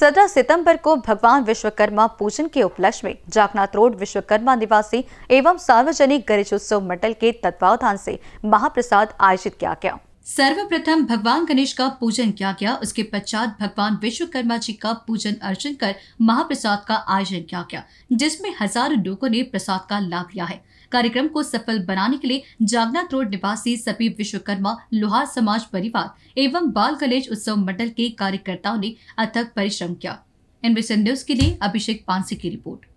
सत्रह सितंबर को भगवान विश्वकर्मा पूजन के उपलक्ष्य में जागनाथ रोड विश्वकर्मा निवासी एवं सार्वजनिक गणेशोत्सव मंडल के तत्वावधान से महाप्रसाद आयोजित किया गया सर्वप्रथम भगवान गणेश का पूजन किया गया उसके पश्चात भगवान विश्वकर्मा जी का पूजन अर्चन कर महाप्रसाद का आयोजन किया गया जिसमें हजारों लोगों ने प्रसाद का लाभ लिया है कार्यक्रम को सफल बनाने के लिए जागनाथ रोड निवासी सभी विश्वकर्मा लोहार समाज परिवार एवं बाल गणेश उत्सव मंडल के कार्यकर्ताओं ने अथक परिश्रम किया एनबीसी न्यूज के लिए अभिषेक पांसी की रिपोर्ट